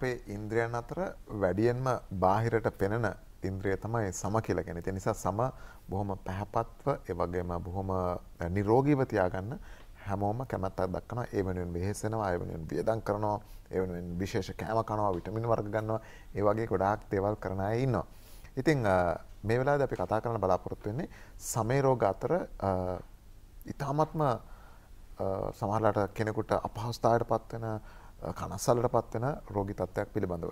අපේ ඉන්ද්‍රයන් අතර වැඩියෙන්ම බාහිරට පෙනෙන ඉන්ද්‍රිය තමයි සම කියලා ගැන ති නිසා සම බොහොම පැහැපත්ව එවගේම බොහොම නිරෝගීව තියාගන්න හැමෝම කැමැත්තක් දක්න ඒ වෙනුවෙන් වෙහෙසෙනවා ඒ වෙනුවෙන් වියදම් කරනවා ඒ වෙනුවෙන් විශේෂ කෑම කනවා විටමින් වර්ග ගන්නවා ඒ වගේ ගොඩාක් දේවල් කරන අය ඉන්නවා. ඉතින් මේ වෙලාවේ අපි කතා කරන්න බලාපොරොත්තු වෙන්නේ සමේ රෝග අතර ඊ타මත්ම සමහරලාට කෙනෙකුට අපහසුතාවයට පත්වෙන කනස්සල්ලට පත්වෙන රෝගි තත්ත්වයක් පිළිබඳව.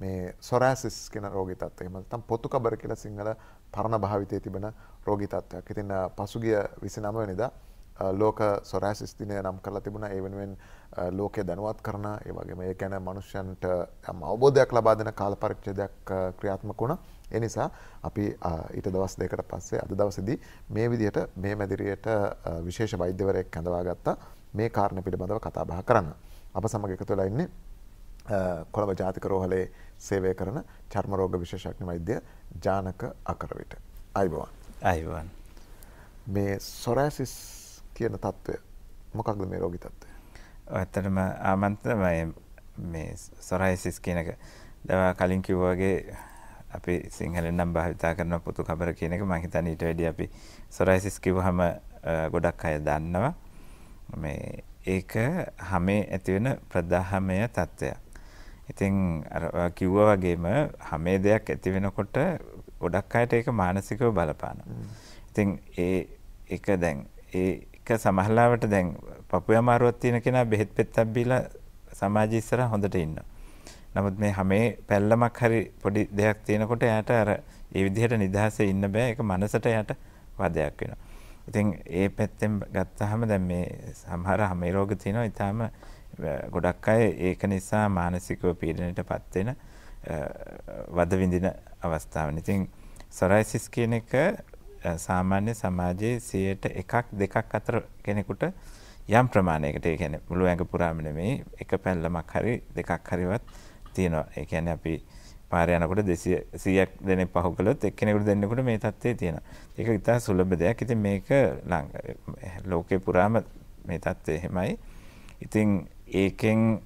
මේ සොරෑසිස් කෙන රෝගි තත්වය මතම් පොතු කබර කියල සිංහල පරණ භාවිතය තිබෙන රෝගි තත්ත්වයක් ඉතින්න පසුගිය විසි නමවනිදා ලෝක සොරෑසිස්තිනය නම් කරලා තිබුණ ඒ වෙනුවෙන් ලෝකය දැනුවත් කරන ඒවගේ මේ ගැන මනුෂ්‍යන්ට යම් අවබෝධයක් ලබාදන කාල පරිච්චදයක් ක්‍රියාත්මක වුණ එනිසා අපි ඊට දවස් දෙකට පස්සේ අද දවසදි මේ විදියට මේ මැදිරියට විශේෂ වෛද්‍යවරයෙක් කැඳවා ගත්තා මේ කාරණ පිළිබඳව කතාබහ කරන්න. අප සමග එකතු වෙලා ඉන්නේ කොළඹ ජාතික රෝහලේ සේවය කරන චර්ම රෝග විශේෂඥ වෛද්‍ය ජානක අකරවිට. අයිබවන්. අයිබවන්. මේ සොරෑසිස් කියන තත්ත්වය මොකක්ද මේ රෝගී තත්ත්වය? ඇත්තටම ආමන්ත්‍රණය මේ සොරෑසිස් කියනක දවා කලින් කිව්වාගේ අපි සිංහලෙන් නම් භාවිතා කරන පුතු කබර කියන එක මම හිතන්නේ ඊට වැඩි අපි සොරයිසිස් කිව්වහම ගොඩක් අය දන්නවා මේ ඒක හැමේ ඇතිවෙන ප්‍රදාහමය තත්ත්වයක්. ඉතින් කිව්වා වගේම හැමේ දෙයක් ඇති වෙනකොට ගොඩක් අයට ඒක මානසිකව බලපානවා. ඉතින් ඒ එක දැන් ඒක සමහරවට දැන් පපුවේ අමාරුවක් තියෙන කෙනා බෙහෙත් පෙත්තක් බීලා සමාජය ඉස්සරහා හොඳට ඉන්නවා. නමුත් මේ හැමේ පැල්ලමක් හරි පොඩි දෙයක් තියෙනකොට එයාට අර ඒ විදිහට නිදහසේ ඉන්න බෑ. ඒක මනසට එයාට වදයක් වෙනවා. ඉතින් ඒ පැත්තෙන් ගත්තහම දැන් මේ සමහර හමේ රෝග තියෙනවා ඊටාම ගොඩක් අය ඒක නිසා මානසිකව පීඩනයටපත් වෙන වද විඳින අවස්ථාවන්. ඉතින් සොරයිසිස් කියන එක සාමාන්‍ය සමාජයේ 100ට 1ක් 2ක් අතර කෙනෙකුට යම් ප්‍රමාණයකට ඒ කියන්නේ මුළු ඇඟ පුරාම නෙමෙයි එක පැල්ලමක් හරි දෙකක් හරිවත් තියෙනවා. ඒ කියන්නේ අපි පාර යනකොට 200ක් දෙනෙක් පහු කළොත් එක්කෙනෙකුට දෙන්නෙකුට මේ தත්ත්වය තියෙනවා. ඒක ඉතා සුලභ දෙයක්. ඉතින් මේක ලෝකේ පුරාම මේ தත්ත්වය එහෙමයි. ඉතින් ඒකෙන්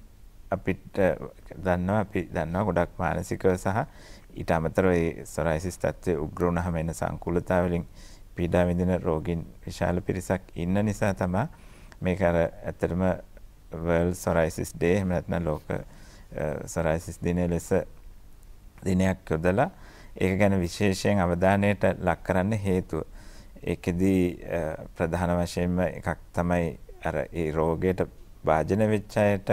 අපිට දන්නවා අපි දන්නවා ගොඩක් මානසිකව සහ ඊට අමතරව ඒ සොරයිසිස් තත්ත්වයේ උග්‍ර වුණාම එන සංකූලතාව වලින් පීඩා විඳින රෝගීන් විශාල පිරිසක් ඉන්න නිසා තමයි මේක අර ඇත්තටම World Psoriasis Day එහෙම නැත්නම් ලෝක සොරයිසිස් eh, දිනය ලෙස දිනයක් යොදලා ඒක ගැන විශේෂයෙන් අවධානයට ලක් කරන්න හේතුව. ඒකෙදී ප්‍රධාන වශයෙන්ම එකක් තමයි අර ඒ රෝගයට භාජන වෙච්ච අයට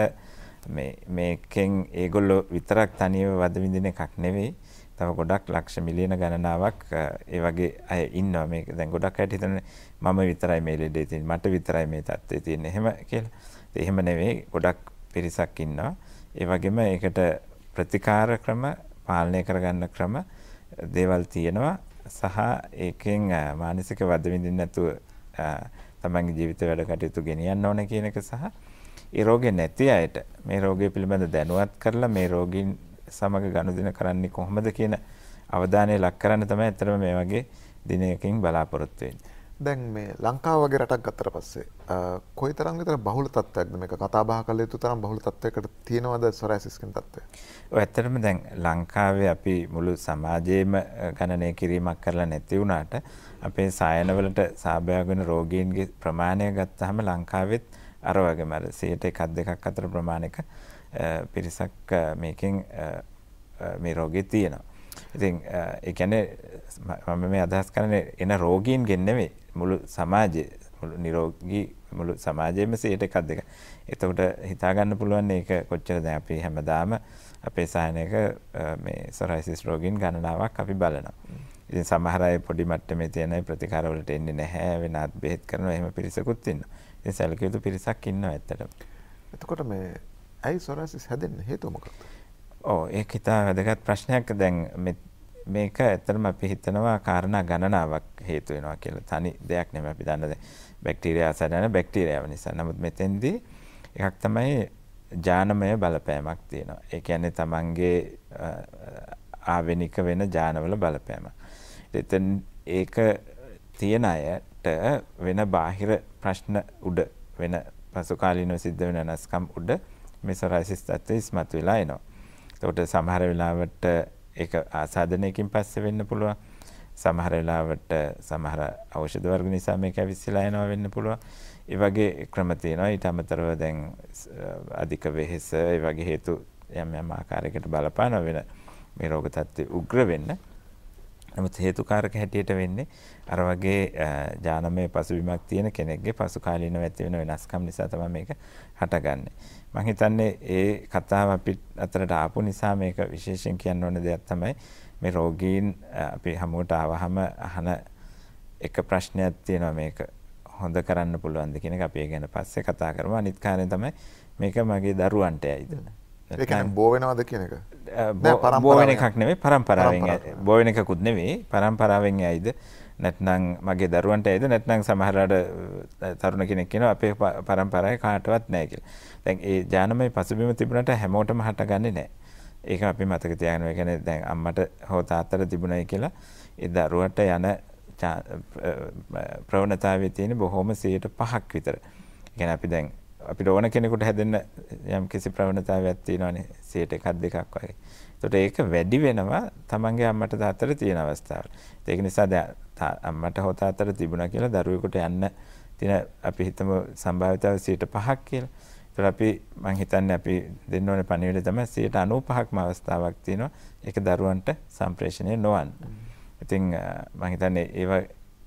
මේ මේකෙන් ඒගොල්ලෝ විතරක් තනියම වද විඳින එකක් නෙවෙයි. තව ගොඩක් ලක්ෂ මිලියන ගණනාවක් ඒ වගේ අය ඉන්නවා මේක. දැන් ගොඩක් අය හිතන්නේ මම විතරයි මේ ලෙඩේ තියෙන්නේ. මට විතරයි මේ තත්ත්වය තියෙන්නේ. එහෙම කියලා. ඒ එහෙම නෙවෙයි. ගොඩක් පිරිසක් ඉන්නවා. ඒ වගේම ඒකට ප්‍රතිකාර ක්‍රම පාලනය කරගන්න ක්‍රම දේවල් තියෙනවා සහ ඒකෙන් මානසික වද විඳින්න නැතුව තමන්ගේ ජීවිත වැඩ කටයුතු ගෙනියන්න ඕන කියන එක සහ ඒ රෝගේ නැති අයට මේ රෝගය පිළිබඳ දැනුවත් කරලා මේ රෝගීන් සමග ගනුදෙනු කරන්නේ කොහොමද කියන අවධානය ලක් කරන්න තමයි ඇත්තටම මේ වගේ දිනයකින් බලාපොරොත්තු වෙන්නේ. දැන් මේ ලංකාව වගේ රටක් ගත්තට පස්සේ කොයි තරම් විතර බහුල තත්ත්වයක්ද මේක කතා බහ කළ යුතු තරම් බහුල තත්ත්වයකට තියෙනවද සොරැසිස් කියන තත්ත්වය? ඔය ඇත්තටම දැන් ලංකාවේ අපි මුළු සමාජයේම ගණනය කිරීමක් කරලා නැති වුණාට අපේ සායනවලට සහභාගී වෙන රෝගීන්ගේ ප්‍රමාණය ගත්තාම ලංකාවෙත් අර වගේම අර 101ක් 2ක් අතර ප්‍රමාණයක පිරිසක් මේකෙන් මේ රෝගේ තියෙනවා. ඉතින් ඒ කියන්නේ මම මේ අදහස් කරන්නේ එන රෝගීන්ගෙන් නෙමෙයි මුළු සමාජය මුළු නිරෝගී මුළු සමාජයම 101ක් දෙක. එතකොට හිතා ගන්න පුළුවන් මේක කොච්චර දැන් අපි හැමදාම අපේ සහනයක මේ සොරයිසිස් රෝගීන් ගණනාවක් අපි බලනවා. ඉතින් සමහර අය පොඩි මට්ටමේ තියෙන ප්‍රතිකාර වලට එන්නේ නැහැ වෙනත් බෙහෙත් කරනවා එහෙම පිරිසකුත් ඉන්නවා. ඉතින් සැලකිය යුතු පිරිසක් ඉන්නවා ඇත්තටම. එතකොට මේ ඇයි සොරයිසිස් හැදෙන්නේ හේතුව මොකක්ද? ඔව් ඒක හිතා වැදගත් ප්‍රශ්නයක්. දැන් මේ මේක ඇත්තටම අපි හිතනවා කාරණා ගණනාවක් හේතු වෙනවා කියලා. තනි දෙයක් නෙමෙයි අපි දන්න දැන් බැක්ටීරියා සැදෙන බැක්ටීරියාව නිසා. නමුත් මෙතෙන්දී එකක් තමයි ජානමය බලපෑමක් තියෙනවා. ඒ කියන්නේ තමන්ගේ ආවෙනික වෙන ජානවල බලපෑම. එතෙන් ඒක තියෙන අයට වෙන බාහිර ප්‍රශ්න උඩ වෙන පසුකාලීනව සිද්ධ වෙන නැස්කම් උඩ මේ සොරයිසිස් තත්ත්වය ඉස්මතු වෙලා එනවා. එතකොට සමහර වෙලාවට ඒක ආසාදනයකින් පස්සේ වෙන්න පුළුවන්. සමහර වෙලාවට සමහර ඖෂධ වර්ග නිසා මේක ඇවිස්සලා යනවා වෙන්න පුළුවන්. ඒ වගේ ක්‍රම තියෙනවා. ඊට අමතරව දැන් අධික වෙහෙස ඒ වගේ හේතු යම් යම් ආකාරයකට බලපාන වෙන මේ රෝග තත්ත්වය උග්‍ර වෙන්න නමුත් හේතුකාරක හැටියට වෙන්නේ අර වගේ ජානමය පසුබිමක් තියෙන කෙනෙක්ගේ පසු කාලීනව ඇති වෙන වෙනස්කම් නිසා තමයි මේක හටගන්නේ. මම හිතන්නේ ඒ කතාව අපි අතරට ආපු නිසා මේක විශේෂයෙන් කියන්න ඕන දෙයක් තමයි මේ රෝගීන් අපි හැමෝට ආවහම අහන එක ප්‍රශ්නයක් තියෙනවා මේක හොඳ කරන්න පුළුවන්ද කියන එක අපි ඒ ගැන පස්සේ කතා කරමු. අනිත් කාරණේ තමයි මේක මගේ දරුවන්ට ඇයිද? ඒකන බෝවෙනවාද කියන එක බෝවෙන එකක් නෙවේ පරම්පරාවෙන් බෝවෙන එකකුත් නෙවේ පරම්පරාවෙන් ඇයිද නැත්නම් මගේ දරුවන්ට ඇයිද නැත්නම් සමහරට තරුණ කෙනෙක් කෙන අපේ පරම්පරාය කාටවත් නෑ කියලා. දැන් ඒ ඥානමය පසුබිම තිබුණට හැමෝටම හටගන්නේ නෑ. ඒක අපි මතක තියාගන්න ඕනේ. කියන්නේ දැන් අම්මට හෝ තාත්තට තිබුණයි කියලා ඒ දරුවට යන ප්‍රවණතාවයේ තියෙන බොහොම 105ක් විතර. කියන්නේ අපි දැන් අපිට ඕන කෙනෙකුට හැදෙන්න යම් කිසි ප්‍රවණතාවයක් තියෙනවානේ 100ක් 2ක් වගේ. එතකොට ඒක වැඩි වෙනවා තමන්ගේ අම්මට තාත්තට තියෙන අවස්ථාවට. ඒක නිසා දැන් අම්මට හෝ තාත්තට තිබුණා කියලා දරුවෙකුට යන්න තියෙන අපි හිතමු සම්භාවිතාව 105ක් කියලා. එතකොට අපි මම හිතන්නේ අපි දෙන්න ඕනේ පණිවිඩය තමයි 95ක්ම අවස්ථාවක් තියෙනවා. ඒක දරුවන්ට සම්ප්‍රේෂණය නොවන්න. ඉතින් මම හිතන්නේ ඒවා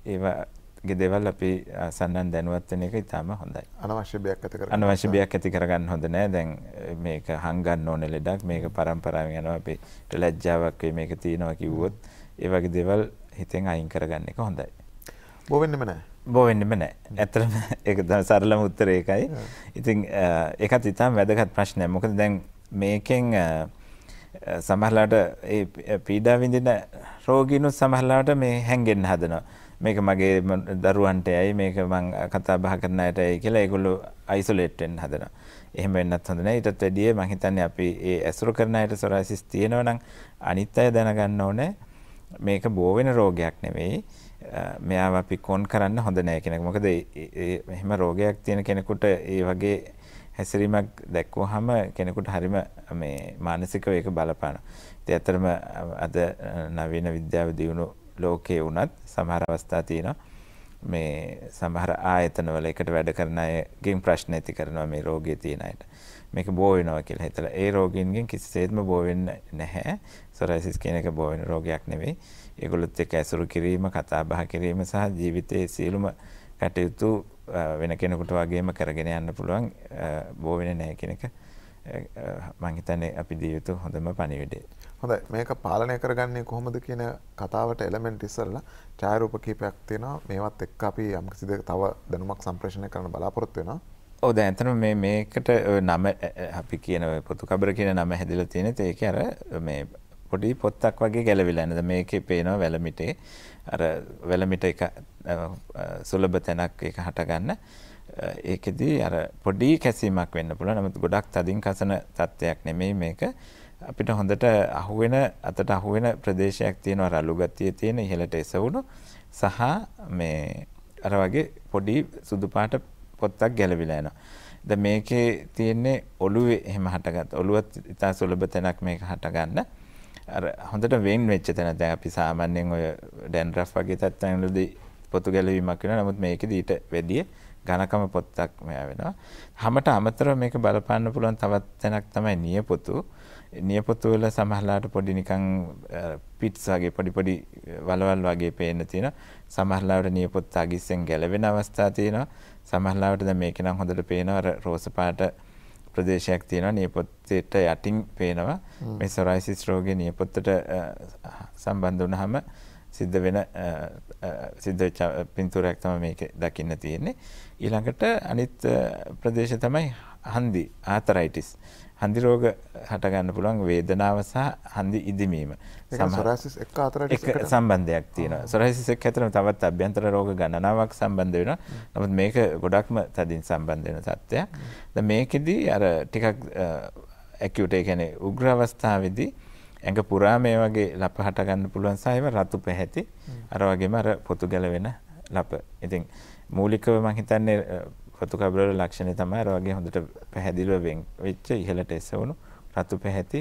ඒවා ගෙදෙවල් අපි ආසන්නන් දැනුවත් වෙන එක ඉතාම හොඳයි. අනවශ්‍ය බයක් ඇති කරගන්න. අනවශ්‍ය බයක් ඇති කරගන්න හොඳ නෑ. දැන් මේක හංගන්න ඕන ලෙඩක්. මේක પરම්පරාවෙන් යනවා අපිට ලැජ්ජාවක් වෙයි මේක තියනවා කිව්වොත්. ඒ වගේ දේවල් හිතෙන් අයින් කරගන්න එක හොඳයි. බෝ වෙන්නෙම නෑ. බෝ වෙන්නෙම නෑ. ඇත්තටම ඒක තමයි සරලම උත්තරය ඒකයි. ඉතින් ඒකත් ඉතාම වැදගත් ප්‍රශ්නයක්. මොකද දැන් මේකෙන් සමහරලාට ඒ පීඩා විඳින රෝගීනුත් සමහරලාට මේ හැංගෙන්න හදනවා. මේක මගේ දරුවන්ට ඇයි මේක මං කතා බහ කරන අයට ඇයි කියලා ඒගොල්ලෝ අයිසොලේට් වෙන්න හදනවා. එහෙම වෙන්නත් හොඳ නෑ. ඊටත් වැඩිය මං හිතන්නේ අපි ඒ ඇසුරු කරන අයට සොරයිසිස් තියෙනවා නම් අනිත් අය දැනගන්න ඕනේ මේක බෝ වෙන රෝගයක් නෙවෙයි. මෙයාව අපි කොන් කරන්න හොඳ නෑ කියන එක. මොකද එහෙම රෝගයක් තියෙන කෙනෙකුට ඒ වගේ හැසිරීමක් දැක්වුවහම කෙනෙකුට හරිම මේ මානසිකව ඒක බලපානවා. ඉතින් ඇත්තටම අද නවීන විද්‍යාව දියුණු ලෝකයේ වුණත් සමහර අවස්ථා තියෙනවා මේ සමහර ආයතනවල එකට වැඩ කරන අයගෙන් ප්‍රශ්න ඇති කරනවා මේ රෝගී තියෙන අයට. මේක බෝ වෙනවා කියලා හිතලා ඒ රෝගීන්ගෙන් කිසිසේත්ම බෝ වෙන්නේ නැහැ. සොරයිසිස් කියන එක බෝ වෙන රෝගයක් නෙවෙයි. ඒගොල්ලොත් එක්ක ඇසුරු කිරීම, කතා බහ කිරීම සහ ජීවිතයේ සියලුම කටයුතු වෙන කෙනෙකුට වගේම කරගෙන යන්න පුළුවන් බෝ වෙන්නේ නැහැ කියන එක මං හිතන්නේ අපි දිය යුතු හොඳම පණිවිඩය. හොඳ මේක පාලනය කරගන්නේ කොහොමද කියන කතාවට එලමෙන්ට් ඉස්සරලා ඡායරූප කීපයක් තියෙනවා මේවත් එක්ක අපි යම්කිසි දෙයක තව දැනුමක් සම්ප්‍රේෂණය කරන්න බලාපොරොත්තු වෙනවා ඔව් දැන් එතන මේ මේකට නම අපි කියන පොතු කබර කියන නම හැදිලා තියෙන ඒක අර මේ පොඩි පොත්තක් වගේ ගැලවිලා නේද මේකේ පේනවා වැලමිටේ අර වැලමිට එක සුලභ තැනක් ඒක හටගන්න ඒකෙදී අර පොඩි කැසීමක් වෙන්න පුළුවන් නමුත් ගොඩක් තදින් කසන තත්ත්වයක් නෙමෙයි මේක අපිට හොඳට අහුවෙන අතට අහුවෙන ප්‍රදේශයක් තියෙනවා රළු ගතිය තියෙන ඉහළට එසවුණු සහ මේ අර වගේ පොඩි සුදු පාට පොත්තක් ගැලවිලා යනවා. දැන් මේකේ තියෙන්නේ ඔළුවේ එහෙම හටගත්. ඔළුවත් ඉතා සුලභ තැනක් මේක හටගන්න. අර හොඳට වෙන් වෙච්ච තැන දැන් අපි සාමාන්‍යයෙන් ඔය ඩැන්ඩ්‍රෆ් වගේ තත්ත්වවලදී පොතු ගැලවීමක් වෙනවා. නමුත් මේකේ ඊට වැඩිය ඝනකම පොත්තක් මෙයා වෙනවා. හැමත අමතරව මේක බලපන්න පුළුවන් තවත් තැනක් තමයි නියපොතු. පොතු නියපොතු වල සමහරලාට පොඩි නිකන් පිට්ස් වගේ පොඩි පොඩි වලවල් වගේ පේන්න තියෙනවා. සමහරලාට නියපොත් අගිස්සෙන් ගැලවෙන අවස්ථා තියෙනවා. සමහරලාට දැන් මේක නම් හොඳට පේනවා අර රෝස පාට ප්‍රදේශයක් තියෙනවා නියපොත්තේට යටින් පේනවා. මේ සොරයිසිස් රෝගේ නියපොත්තට සම්බන්ධ වුණාම සිද්ධ වෙන සිද්ධ පින්තූරයක් තමයි මේක දකින්න තියෙන්නේ. ඊළඟට අනිත් ප්‍රදේශය තමයි හන්දි ආතරයිටිස්. හන්දි රෝග හටගන්න පුළුවන් වේදනාව සහ හන්දි ඉදිමීම සොරාසිස් එක අතරට එක සම්බන්ධයක් තියෙනවා සොරාසිස් එක්ක ඇතරම තවත් අභ්‍යන්තර රෝග ගණනාවක් සම්බන්ධ වෙනවා නමුත් මේක ගොඩක්ම තදින් සම්බන්ධ වෙන තත්ත්වයක් දැන් මේකෙදී අර ටිකක් ඇකියුට් ඒ කියන්නේ උග්‍ර අවස්ථාවේදී ඇඟ පුරා මේ වගේ ලප හට ගන්න පුළුවන් සහ ඒව රතු පැහැති අර වගේම අර පොතු ගැලවෙන ලප ඉතින් මූලිකව මම හිතන්නේ කොතු කබරවල ලක්ෂණය තමයි අර වගේ හොඳට පැහැදිලිව වෙන් වෙච්ච ඉහළට එසවුණු රතු පැහැති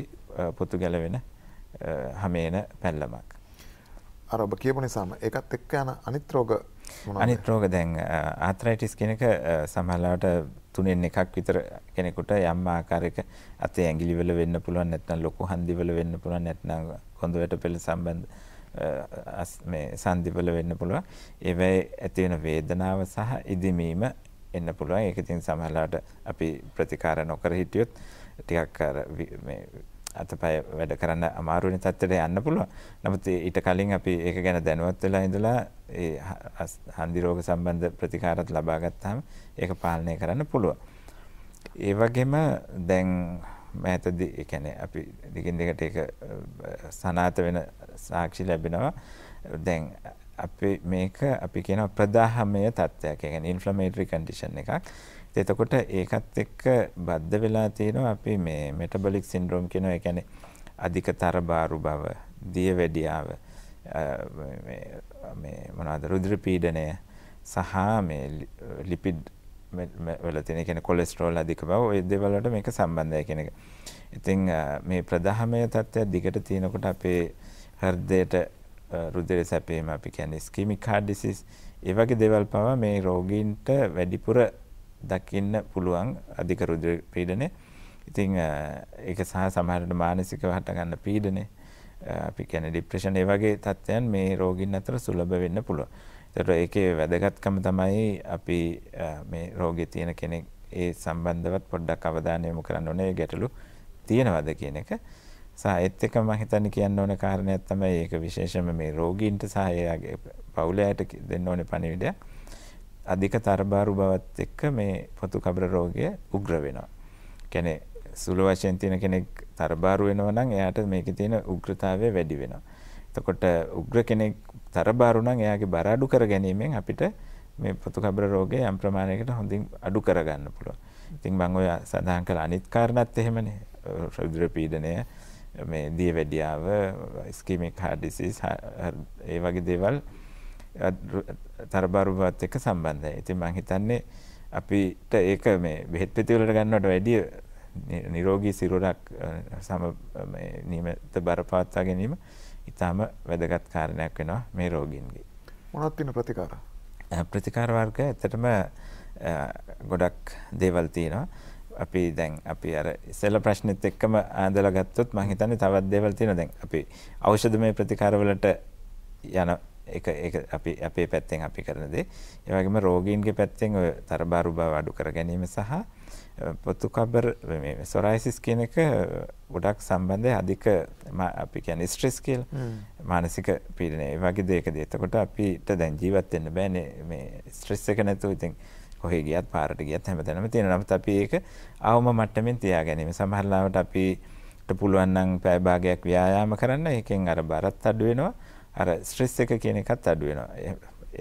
පොතු ගැලවෙන හමේන පැල්ලමක්. අර ඔබ කියපු නිසාම ඒකත් එක්ක යන අනිත් රෝග අනිත් රෝග දැන් ආත්‍රයිටිස් කියන එක සමහරවිට තුනෙන් එකක් විතර කෙනෙකුට යම් ආකාරයක අතේ ඇඟිලි වල වෙන්න පුළුවන් නැත්නම් ලොකු හන්දි වල වෙන්න පුළුවන් නැත්නම් කොඳුයට පෙළ සම්බන්ධ මේ සන්ධිවල වෙන්න පුළුවන් ඒවැයි ඇති වෙන වේදනාව සහ ඉදිමීම එන්න පුළුවන් ඒක ඉතින් සමහරලාට අපි ප්‍රතිකාර නොකර හිටියොත් ටිකක් අර මේ අතපය වැඩ කරන්න අමාරුවනි තත්ත්වයට යන්න පුළුවන්. නමුත් ඊට කලින් අපි ඒක ගැන දැනුවත් වෙලා ඉඳලා ඒ හන්දි රෝග සම්බන්ධ ප්‍රතිකාරත් ලබා ගත්තාම ඒක පාලනය කරන්න පුළුවන්. ඒ වගේම දැන් මෑතදී ඒ කියන්නේ අපි දිගින් දිගට ඒක සනාත වෙන සාක්ෂි ලැබෙනවා දැන් අපි මේක අපි කියන ප්‍රදාහමය තත්ත්වයක් ඒ කියන්නේ ඉන්ෆ්ලමේටරි කන්ඩිෂන් එකක් එතකොට ඒකත් එක්ක බද්ධ වෙලා තියෙනවා අපි මේ මෙටබොලික් සින්ඩ්‍රෝම් කියන ඒ කියන්නේ අධික තරබාරු බව දියවැඩියාව මේ මොනවාද රුධිර පීඩනය සහ මේ ලිපිඩ් වල තියෙන කියන්නේ කොලෙස්ටරෝල් අධික බව ওই දේවල් වලට මේක සම්බන්ධයි කියන එක. ඉතින් මේ ප්‍රධාමය තත්ත්වය දිගට තියෙනකොට අපේ හර්දයට රුදරය සැපේම අපි කැන ස්කීමික් හා ඩිසිස් ඒවගේ දෙවල් පවා මේ රෝගීන්ට වැඩිපුර දකින්න පුළුවන් අධික රුදර පීඩනය ඉතිං ඒක සහ සමහරට මානසික හටගන්න පීඩනේ අපි කැන ඩිප්‍රේෂන් ඒ වගේ තත්ත්වයන් මේ රෝගින් අතර සුලභ වෙන්න පුළුව. තොට ඒකේ වැදගත්කම තමයි අපි මේ රෝගය තියෙන කෙනෙක් ඒ සම්බන්ධවත් පොඩ්ඩක් අවධානයමු කරන්න ඕනේ ගැටලු තියෙනවද කියන එක. සායත් එක මම හිතන්නේ කියන්න ඕන කාරණයක් තමයි ඒක විශේෂම මේ රෝගීන්ට සහයගේ පවුලයට දෙන්න ඕනේ පණිවිඩය. අධික තරබාරු බවත් එක්ක මේ පොතු කබර රෝගය උග්‍ර වෙනවා. කියන්නේ සුළු වශයෙන් තියෙන කෙනෙක් තරබාරු වෙනවා නම් එයාට මේකේ තියෙන උග්‍රතාවය වැඩි වෙනවා. එතකොට උග්‍ර කෙනෙක් තරබාරු නම් එයාගේ බර අඩු කර ගැනීමෙන් අපිට මේ පොතු කබර රෝගය යම් ප්‍රමාණයකට හොඳින් අඩු කරගන්න පුළුවන්. ඉතින් මම ඔය සඳහන් කළ අනිත් කාරණාත් එහෙමනේ. රුධිර පීඩනය මේ දියවැඩියාව ස්කීමික් හාඩිසිස් ඒ වගේ දේවල් තරබරුවත් එක සම්බන්ධයි. ඉතින් මං හිතන්නේ අපිට ඒක මේ බෙහෙත් පෙතිවලට ගන්නවට වැඩිය නිරෝගී සිරුරක් සම නියමිත බර පවත්වා ගැනීම ඊටාම වැදගත් කාරණයක් වෙනවා මේ රෝගීන්ගේ. මොනවද තියෙන ප්‍රතිකාර? ප්‍රතිකාර වර්ග ඇත්තටම ගොඩක් දේවල් තියෙනවා. අපි දැන් අපි අර ඉස්සෙල්ල ප්‍රශ්නෙත් එක්කම ආඳලා ගත්තොත් මම හිතන්නේ තවත් දේවල් තියෙනවා දැන් අපි ඖෂධමය ප්‍රතිකාරවලට යන එක ඒක අපි අපේ පැත්තෙන් අපි කරන දේ. ඒ වගේම රෝගීන්ගේ පැත්තෙන් ඔය තරබාරු බව අඩු කර ගැනීම සහ පොතු කබර් මේ සොරයිසිස් කියන එක ගොඩක් සම්බන්ධය අධික අපි කියන්නේ ස්ට්‍රෙස් කියලා මානසික පීඩනය. ඒ වගේ දෙයකදී එතකොට අපිට දැන් ජීවත් වෙන්න බෑනේ මේ ස්ට්‍රෙස් එක නැතුව. ඉතින් කොහේ ගියත් පාරට ගියත් හැමතැනම තියෙනවා. නමුත් අපි ඒක අවම මට්ටමින් තියා ගැනීම. සමහර ලාවට අපිට පුළුවන් නම් පැය භාගයක් ව්‍යායාම කරන්න. ඒකෙන් අර බරත් අඩු වෙනවා. අර ස්ට්‍රෙස් එක කියන එකත් අඩු වෙනවා.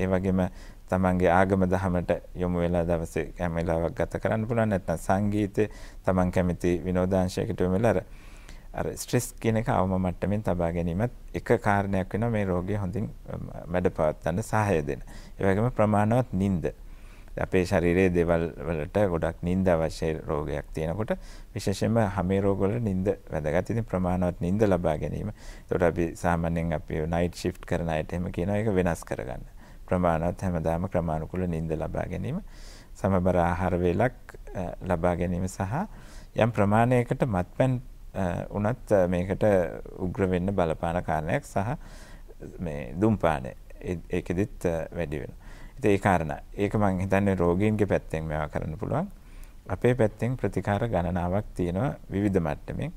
ඒ වගේම තමන්ගේ ආගම දහමට යොමු වෙලා දවසේ හැම වෙලාවක් ගත කරන්න පුළුවන්. නැත්නම් සංගීතය තමන් කැමති විනෝදාංශයකට යොමු වෙලා අර අර ස්ට්‍රෙස් කියන එක අවම මට්ටමින් තබා ගැනීමත් එක කාරණයක් වෙනවා මේ රෝගය හොඳින් මැඩපවත්වන්න සහාය දෙන. ඒ වගේම ප්‍රමාණවත් නිින්ද. අපේ ශරීරයේ දේවල් වලට ගොඩක් නිින්ද අවශ්‍ය රෝගයක් තියෙනකොට විශේෂයෙන්ම හැමේ රෝග වල නිින්ද වැදගත්. ඉතින් ප්‍රමාණවත් නිින්ද ලබා ගැනීම. ඒකට අපි සාමාන්‍යයෙන් අපි නයිට් shift කරන අයට එහෙම කියනවා ඒක වෙනස් කරගන්න. ප්‍රමාණවත් හැමදාම ක්‍රමානුකූල නිින්ද ලබා ගැනීම. සමබර ආහාර වේලක් ලබා ගැනීම සහ යම් ප්‍රමාණයකට මත්පැන් උනත් මේකට උග්‍ර වෙන්න බලපාන කාරණයක් සහ මේ දුම්පානය ඒකෙදිත් වැඩි වෙනවා. ඉතින් ඒ කාරණා. ඒක මම හිතන්නේ රෝගීන්ගේ පැත්තෙන් මේවා කරන්න පුළුවන්. අපේ පැත්තෙන් ප්‍රතිකාර ගණනාවක් තියෙනවා විවිධ මට්ටමින්.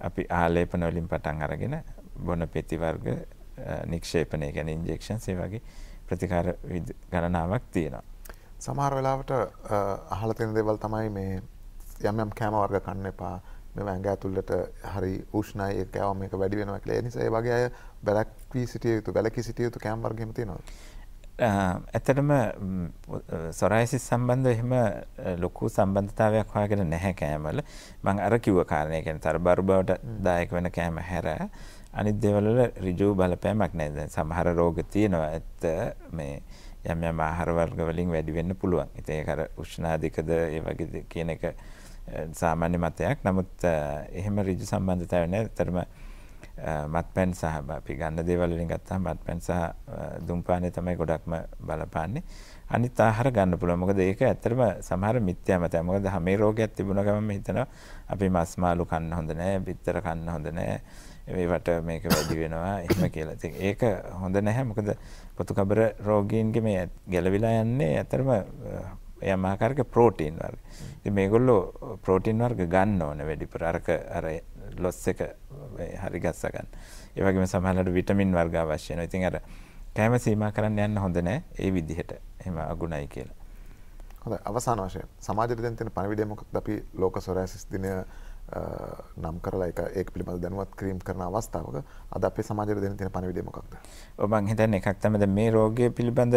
අපි ආලේපන වලින් පටන් අරගෙන බොන පෙති වර්ග නික්ෂේපණය කියන්නේ ඉන්ජෙක්ෂන්ස් ඒ වගේ ප්‍රතිකාර ගණනාවක් තියෙනවා. සමහර වෙලාවට අහලා තියෙන දේවල් තමයි මේ යම් යම් කෑම වර්ග කන්න එපා. මේ ඇඟ ඇතුළට හරි උෂ්ණයි ඒක කෑවම මේක වැඩි වෙනවා කියලා. ඒ නිසා ඒ වගේ අය බැලක් වී සිටිය යුතු, බැලකී සිටිය යුතු කෑම වර්ගෙම තියෙනවා. ඇතටම සොරයිසිස් සම්බන්ධ එහෙම ලොකු සම්බන්ධතාවයක් හොයාගෙන නැහැ කෑමවල. මම අර කිව්ව කාරණේ කියන්නේ තරබරු බවට දායක වෙන කෑම හැර අනිත් දේවල් වල ඍජු බලපෑමක් නැහැ. දැන් සමහර රෝග තියෙනවා. ඇත්ත මේ යම් යම් ආහාර වර්ග වලින් වැඩි වෙන්න පුළුවන්. ඉතින් ඒක අර උෂ්ණාධිකද ඒ වගේ කියන එක සාමාන්‍ය මතයක්. නමුත් එහෙම ඍජු සම්බන්ධතාවය නැහැ. ඇත්තටම මත්පැන් සහ අපි ගන්න දේවල්ලින් ගත්තා මත්පැන් සහ දුම්පානය තමයි ගොඩක්ම බලපාන්නේ අනිත් ආහාර ගන්න පුළුවන් මොකද ඒක ඇත්තටම සමහර මිත්‍යා මතය මොකද මේ රෝගයක් තිබුණ ගමන් හිතනවා අපි මස් මාළු කන්න හොඳ නෑ බිත්තර කන්න හොඳ නෑ ඒවට මේක වැඩි වෙනවා එහෙම කියලා. ඉතින් ඒක හොඳ නැහැ. මොකද පොතුකබර රෝගීන්ගේ මේ ගැලවිලා යන්නේ අතරම යමාකාරක ප්‍රෝටීන් වර්ග. ඉතින් මේගොල්ලෝ ප්‍රෝටීන් වර්ග ගන්න ඕන වැඩිපුර. අරක අර ලොස් එක හරි ගස්සගන්න. ඒ වගේම සමහරවිට විටමින් වර්ග අවශ්‍ය වෙනවා. ඉතින් අර කෑම සීමා කරන්න යන්න හොඳ නෑ ඒ විදිහට. එහෙම අගුණයි කියලා. හොඳයි අවසාන වශයෙන් සමාජයට දැන් තියෙන පණිවිඩය මොකක්ද අපි ලෝක සොරෑසිස් දිනය නම් කරලා එක පිළිබඳ දැනුවත් කිරීම් කරන අවස්ථාවක අද අපේ සමාජයට දෙන තියෙන පණිවිඩය මොකක්ද? මම හිතන්නේ එකක් තමයි මේ රෝගය පිළිබඳ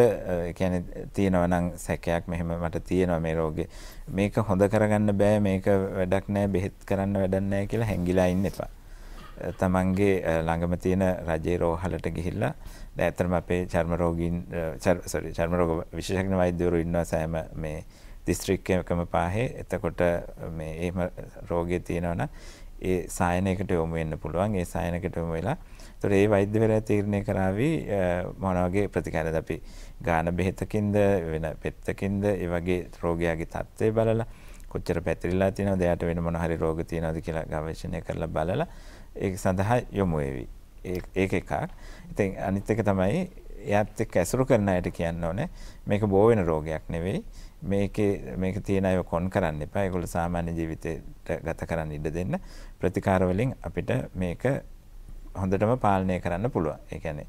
කියන්නේ තියෙනවා නම් සැකයක් මෙහෙම මට තියෙනවා මේ රෝගේ. මේක හොඳ කරගන්න බෑ මේක වැඩක් නෑ බෙහෙත් කරන්න වැඩක් නෑ කියලා හැංගිලා ඉන්න එපා. තමන්ගේ ළඟම තියෙන රජේ රෝහලට ගිහිල්ලා දැන් ඇත්තටම අපේ චර්ම රෝගීන් සෝරි චර්ම රෝග විශේෂඥ වෛද්‍යවරු ඉන්නවා සෑම මේ දිස්ත්‍රික්කයකම පාහේ එතකොට මේ එහෙම රෝගය තියෙනවා නම් ඒ සායනයකට යොමු වෙන්න පුළුවන් ඒ සායනකට යොමු වෙලා ඒතකොට ඒ වෛද්‍යවරයා තීරණය කරાવી මොන වගේ ප්‍රතිකාරද අපි ගාන බෙහෙතකින්ද වෙන පෙත්තකින්ද ඒ වගේ රෝගයාගේ තත්ත්වය බලලා කොච්චර පැතිරිලා තියෙනවද එයාට වෙන මොන හරි රෝග තියෙනවද කියලා ගවේෂණය කරලා බලලා ඒක සඳහා යොමු වෙවි ඒක එකක් ඉතින් අනිත් එක තමයි එයාත් එක්ක ඇසුරු කරන අයට කියන්න ඕනේ මේක බෝ වෙන රෝගයක් නෙවෙයි මේකේ මේක තියෙන අය කොන් කරන්න එපා. ඒගොල්ලෝ සාමාන්‍ය ජීවිතයට ගත කරන්න ඉඩ දෙන්න. ප්‍රතිකාර වලින් අපිට මේක හොඳටම පාලනය කරන්න පුළුවන්. ඒ කියන්නේ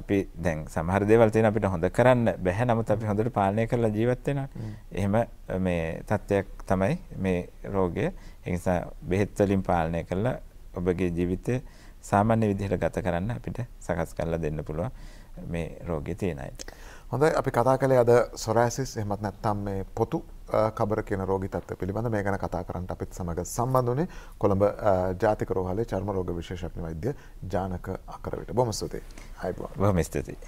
අපි දැන් සමහර දේවල් තියෙන අපිට හොඳ කරන්න බැහැ. නමුත් අපි හොඳට පාලනය කරලා ජීවත් වෙනවා. එහෙම මේ தත්වයක් තමයි මේ රෝගය. ඒ නිසා බෙහෙත් වලින් පාලනය කරලා ඔබගේ ජීවිතය සාමාන්‍ය විදිහට ගත කරන්න අපිට සකස් කරලා දෙන්න පුළුවන් මේ රෝගය තියෙන අයට. හොඳයි අපි කතා කළේ අද සොරෑසිස් එහමත් නැත්තම් මේ පොතු කබර කියන රෝගිතත්ව පිළිබඳ මේ ගැන කතා කරන්නට අපිත් සමඟ සම්බන්ධනේ කොළඹ ජාතික රෝහලේ චර්ම රෝග විශේෂඥ වෛද්‍ය ජානක අකරවිට බොම ස්තුතියි. හයිබ බොහොම ස්තුතියි.